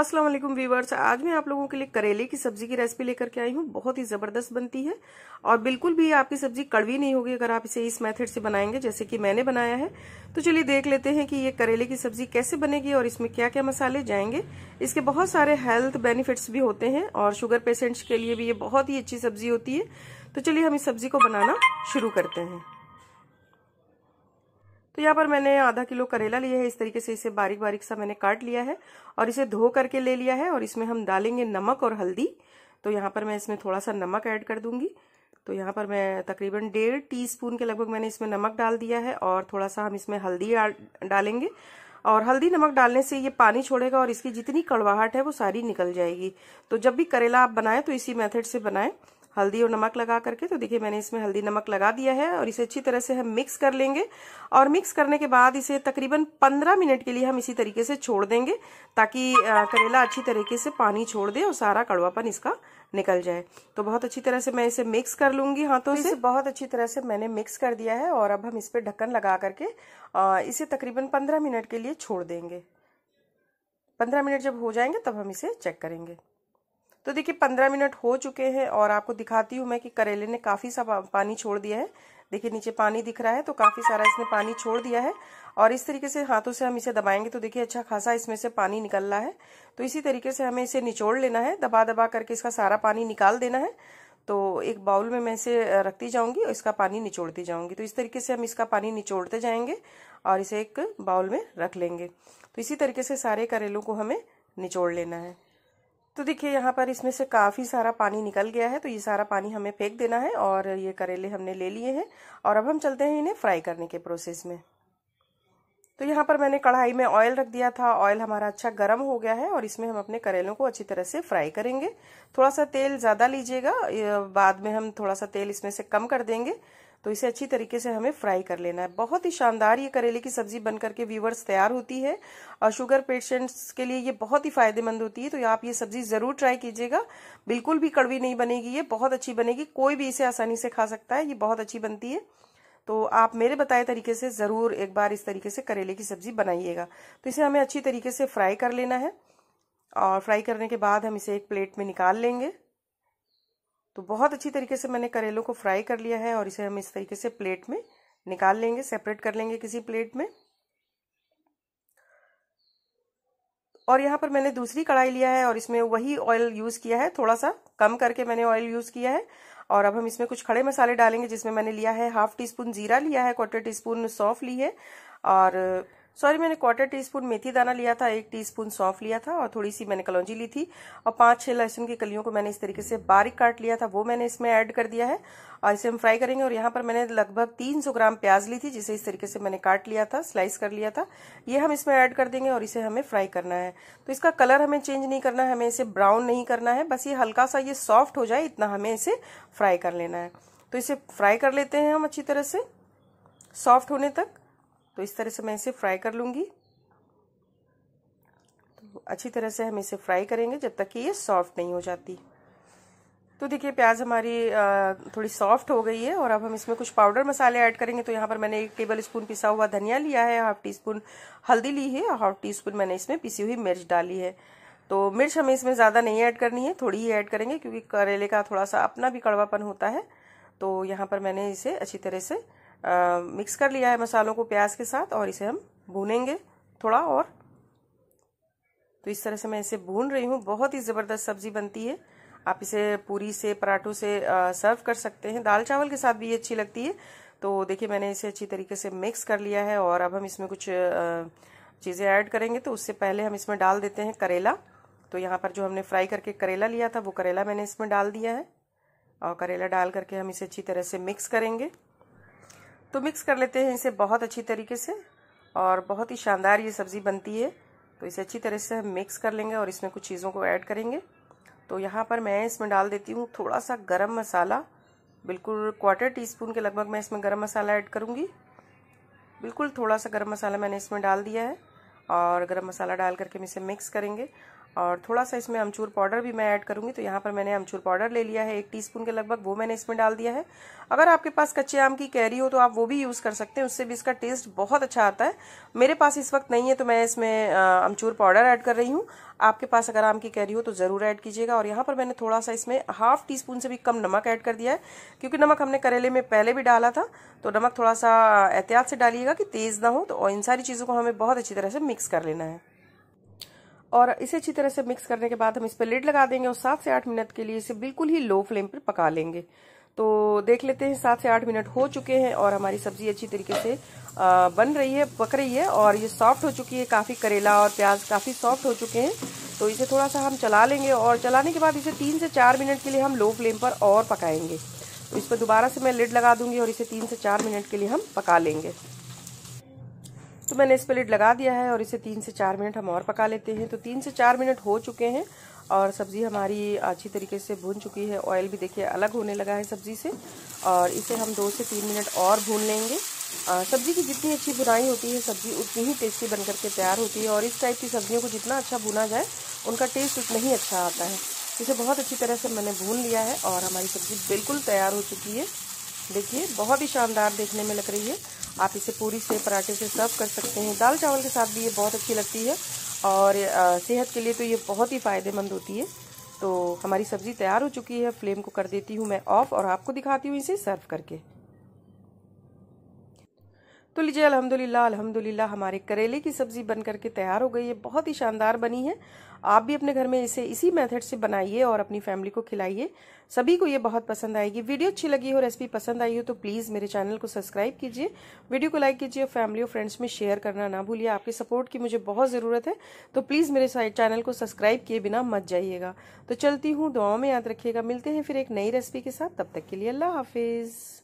अस्सलाम वालेकुम वीवर्स आज मैं आप लोगों के लिए करेले की सब्जी की रेसिपी लेकर के आई हूँ बहुत ही ज़बरदस्त बनती है और बिल्कुल भी आपकी सब्जी कड़वी नहीं होगी अगर आप इसे इस मेथड से बनाएंगे जैसे कि मैंने बनाया है तो चलिए देख लेते हैं कि ये करेले की सब्जी कैसे बनेगी और इसमें क्या क्या मसाले जाएंगे इसके बहुत सारे हेल्थ बेनिफिट्स भी होते हैं और शुगर पेशेंट्स के लिए भी ये बहुत ही अच्छी सब्जी होती है तो चलिए हम इस सब्जी को बनाना शुरू करते हैं तो यहाँ पर मैंने आधा किलो करेला लिया है इस तरीके से इसे बारीक बारीक सा मैंने काट लिया है और इसे धो करके ले लिया है और इसमें हम डालेंगे नमक और हल्दी तो यहाँ पर मैं इसमें थोड़ा सा नमक ऐड कर दूंगी तो यहाँ पर मैं तकरीबन डेढ़ टीस्पून के लगभग मैंने इसमें नमक डाल दिया है और थोड़ा सा हम इसमें हल्दी डालेंगे और हल्दी नमक डालने से ये पानी छोड़ेगा और इसकी जितनी कड़वाहट है वो सारी निकल जाएगी तो जब भी करेला आप बनाएं तो इसी मेथड से बनाएं हल्दी और नमक लगा करके तो देखिए मैंने इसमें हल्दी नमक लगा दिया है और इसे अच्छी तरह से हम मिक्स कर लेंगे और मिक्स करने के बाद इसे तकरीबन 15 मिनट के लिए हम इसी तरीके से छोड़ देंगे ताकि करेला अच्छी तरीके से पानी छोड़ दे और सारा कड़वापन इसका निकल जाए तो बहुत अच्छी तरह से मैं इसे मिक्स कर लूंगी हाथों तो से बहुत अच्छी तरह से मैंने मिक्स कर दिया है और अब हम इस पर ढक्कन लगा करके इसे तकरीबन पंद्रह मिनट के लिए छोड़ देंगे पंद्रह मिनट जब हो जाएंगे तब हम इसे चेक करेंगे तो देखिए पंद्रह मिनट हो चुके हैं और आपको दिखाती हूँ मैं कि करेले ने काफ़ी सा पानी छोड़ दिया है देखिए नीचे पानी दिख रहा है तो काफ़ी सारा इसने पानी छोड़ दिया है और इस तरीके से हाथों से हम इसे दबाएंगे तो देखिए अच्छा खासा इसमें से पानी निकल रहा है तो इसी तरीके से हमें इसे निचोड़ लेना है दबा दबा करके इसका सारा पानी निकाल देना है तो एक बाउल में मैं इसे रखती जाऊंगी और इसका पानी निचोड़ती जाऊंगी तो इस तरीके से हम इसका पानी निचोड़ते जाएंगे और इसे एक बाउल में रख लेंगे तो इसी तरीके से सारे करेलों को हमें निचोड़ लेना है तो देखिए यहाँ पर इसमें से काफ़ी सारा पानी निकल गया है तो ये सारा पानी हमें फेंक देना है और ये करेले हमने ले लिए हैं और अब हम चलते हैं इन्हें फ्राई करने के प्रोसेस में तो यहाँ पर मैंने कढ़ाई में ऑयल रख दिया था ऑयल हमारा अच्छा गर्म हो गया है और इसमें हम अपने करेलों को अच्छी तरह से फ्राई करेंगे थोड़ा सा तेल ज़्यादा लीजिएगा बाद में हम थोड़ा सा तेल इसमें से कम कर देंगे तो इसे अच्छी तरीके से हमें फ्राई कर लेना है बहुत ही शानदार ये करेले की सब्जी बन करके व्यूवर्स तैयार होती है और शुगर पेशेंट्स के लिए ये बहुत ही फायदेमंद होती है तो आप ये सब्जी ज़रूर ट्राई कीजिएगा बिल्कुल भी कड़वी नहीं बनेगी ये बहुत अच्छी बनेगी कोई भी इसे आसानी से खा सकता है ये बहुत अच्छी बनती है तो आप मेरे बताए तरीके से ज़रूर एक बार इस तरीके से करेले की सब्जी बनाइएगा तो इसे हमें अच्छी तरीके से फ्राई कर लेना है और फ्राई करने के बाद हम इसे एक प्लेट में निकाल लेंगे तो बहुत अच्छी तरीके से मैंने करेलों को फ्राई कर लिया है और इसे हम इस तरीके से प्लेट में निकाल लेंगे सेपरेट कर लेंगे किसी प्लेट में और यहाँ पर मैंने दूसरी कढ़ाई लिया है और इसमें वही ऑयल यूज़ किया है थोड़ा सा कम करके मैंने ऑयल यूज़ किया है और अब हम इसमें कुछ खड़े मसाले डालेंगे जिसमें मैंने लिया है हाफ टी स्पून जीरा लिया है क्वार्टर टी स्पून सौंफ ली है और सॉरी मैंने क्वार्टर टी स्पून मेथी दाना लिया था एक टीस्पून सौंफ लिया था और थोड़ी सी मैंने कलौजी ली थी और पांच छह लहसुन की कलियों को मैंने इस तरीके से बारीक काट लिया था वो मैंने इसमें ऐड कर दिया है और इसे हम फ्राई करेंगे और यहाँ पर मैंने लगभग 300 ग्राम प्याज ली थी जिसे इस तरीके से मैंने काट लिया था स्लाइस कर लिया था ये हम इसमें ऐड कर देंगे और इसे हमें फ्राई करना है तो इसका कलर हमें चेंज नहीं करना है हमें इसे ब्राउन नहीं करना है बस ये हल्का सा ये सॉफ्ट हो जाए इतना हमें इसे फ्राई कर लेना है तो इसे फ्राई कर लेते हैं हम अच्छी तरह से सॉफ्ट होने तक तो इस तरह से मैं इसे फ्राई कर लूँगी तो अच्छी तरह से हम इसे फ्राई करेंगे जब तक कि ये सॉफ्ट नहीं हो जाती तो देखिए प्याज हमारी थोड़ी सॉफ्ट हो गई है और अब हम इसमें कुछ पाउडर मसाले ऐड करेंगे तो यहाँ पर मैंने एक टेबल स्पून पिसा हुआ धनिया लिया है हाफ टी स्पून हल्दी ली है और हाफ टी स्पून मैंने इसमें पिसी हुई मिर्च डाली है तो मिर्च हमें इसमें ज़्यादा नहीं ऐड करनी है थोड़ी ही ऐड करेंगे क्योंकि करेले का थोड़ा सा अपना भी कड़वापन होता है तो यहाँ पर मैंने इसे अच्छी तरह से आ, मिक्स कर लिया है मसालों को प्याज के साथ और इसे हम भूनेंगे थोड़ा और तो इस तरह से मैं इसे भून रही हूँ बहुत ही ज़बरदस्त सब्जी बनती है आप इसे पूरी से पराठों से सर्व कर सकते हैं दाल चावल के साथ भी ये अच्छी लगती है तो देखिए मैंने इसे अच्छी तरीके से मिक्स कर लिया है और अब हम इसमें कुछ चीज़ें ऐड करेंगे तो उससे पहले हम इसमें डाल देते हैं करेला तो यहाँ पर जो हमने फ्राई करके करेला लिया था वो करेला मैंने इसमें डाल दिया है और करेला डाल करके हम इसे अच्छी तरह से मिक्स करेंगे तो मिक्स कर लेते हैं इसे बहुत अच्छी तरीके से और बहुत ही शानदार ये सब्ज़ी बनती है तो इसे अच्छी तरह से हम मिक्स कर लेंगे और इसमें कुछ चीज़ों को ऐड करेंगे तो यहाँ पर मैं इसमें डाल देती हूँ थोड़ा सा गरम मसाला बिल्कुल क्वार्टर टी स्पून के लगभग मैं इसमें गरम मसाला ऐड करूँगी बिल्कुल थोड़ा सा गरम मसाला मैंने इसमें डाल दिया है और गरम मसाला डाल करके हम इसे मिक्स करेंगे और थोड़ा सा इसमें अमचूर पाउडर भी मैं ऐड करूँगी तो यहाँ पर मैंने अमचूर पाउडर ले लिया है एक टीस्पून के लगभग वो मैंने इसमें डाल दिया है अगर आपके पास कच्चे आम की कैरी हो तो आप वो भी यूज़ कर सकते हैं उससे भी इसका टेस्ट बहुत अच्छा आता है मेरे पास इस वक्त नहीं है तो मैं इसमें अमचूर पाउडर ऐड कर रही हूँ आपके पास अगर आम की कैरी हो तो ज़रूर ऐड कीजिएगा और यहाँ पर मैंने थोड़ा सा इसमें हाफ टी स्पून से भी कम नमक ऐड कर दिया है क्योंकि नमक हमने करेले में पहले भी डाला था तो नमक थोड़ा सा एहतियात से डालिएगा कि तेज़ ना हो तो इन सारी चीज़ों को हमें बहुत अच्छी तरह से मिक्स कर लेना है और इसे अच्छी तरह से मिक्स करने के बाद हम इस पर लिड लगा देंगे और सात से आठ मिनट के लिए इसे बिल्कुल ही लो फ्लेम पर पका लेंगे तो देख लेते हैं सात से आठ मिनट हो चुके हैं और हमारी सब्जी अच्छी तरीके से बन रही है पक रही है और ये सॉफ्ट हो चुकी है काफ़ी करेला और प्याज काफ़ी सॉफ्ट हो चुके हैं तो इसे थोड़ा सा हम चला लेंगे और चलाने के बाद इसे तीन से चार मिनट के लिए हम लो फ्लेम पर और पकाएंगे तो इस पर दोबारा से मैं लिड लगा दूंगी और इसे तीन से चार मिनट के लिए हम पका लेंगे तो मैंने इस पर लिड लगा दिया है और इसे तीन से चार मिनट हम और पका लेते हैं तो तीन से चार मिनट हो चुके हैं और सब्ज़ी हमारी अच्छी तरीके से भून चुकी है ऑयल भी देखिए अलग होने लगा है सब्ज़ी से और इसे हम दो से तीन मिनट और भून लेंगे सब्ज़ी की जितनी अच्छी भुनाई होती है सब्ज़ी उतनी ही टेस्टी बन करके तैयार होती है और इस टाइप की सब्ज़ियों को जितना अच्छा भुना जाए उनका टेस्ट उतना ही अच्छा आता है इसे बहुत अच्छी तरह से मैंने भून लिया है और हमारी सब्ज़ी बिल्कुल तैयार हो चुकी है देखिए बहुत ही शानदार देखने में लग रही है आप इसे पूरी से पराठे से सर्व कर सकते हैं दाल चावल के साथ भी ये बहुत अच्छी लगती है और सेहत के लिए तो ये बहुत ही फ़ायदेमंद होती है तो हमारी सब्ज़ी तैयार हो चुकी है फ्लेम को कर देती हूँ मैं ऑफ़ और आपको दिखाती हूँ इसे सर्व करके तो लीजिए अल्हम्दुलिल्लाह अल्हम्दुलिल्लाह हमारे करेले की सब्ज़ी बन करके तैयार हो गई है बहुत ही शानदार बनी है आप भी अपने घर में इसे इसी मेथड से बनाइए और अपनी फैमिली को खिलाइए सभी को ये बहुत पसंद आएगी वीडियो अच्छी लगी हो रेसिपी पसंद आई हो तो प्लीज़ मेरे चैनल को सब्सक्राइब कीजिए वीडियो को लाइक कीजिए और फैमिली और फ्रेंड्स में शेयर करना ना भूलिए आपके सपोर्ट की मुझे बहुत ज़रूरत है तो प्लीज़ मेरे चैनल को सब्सक्राइब किए बिना मत जाइएगा तो चलती हूँ दुआओं में याद रखिएगा मिलते हैं फिर एक नई रेसिपी के साथ तब तक के लिए अल्लाह हाफिज़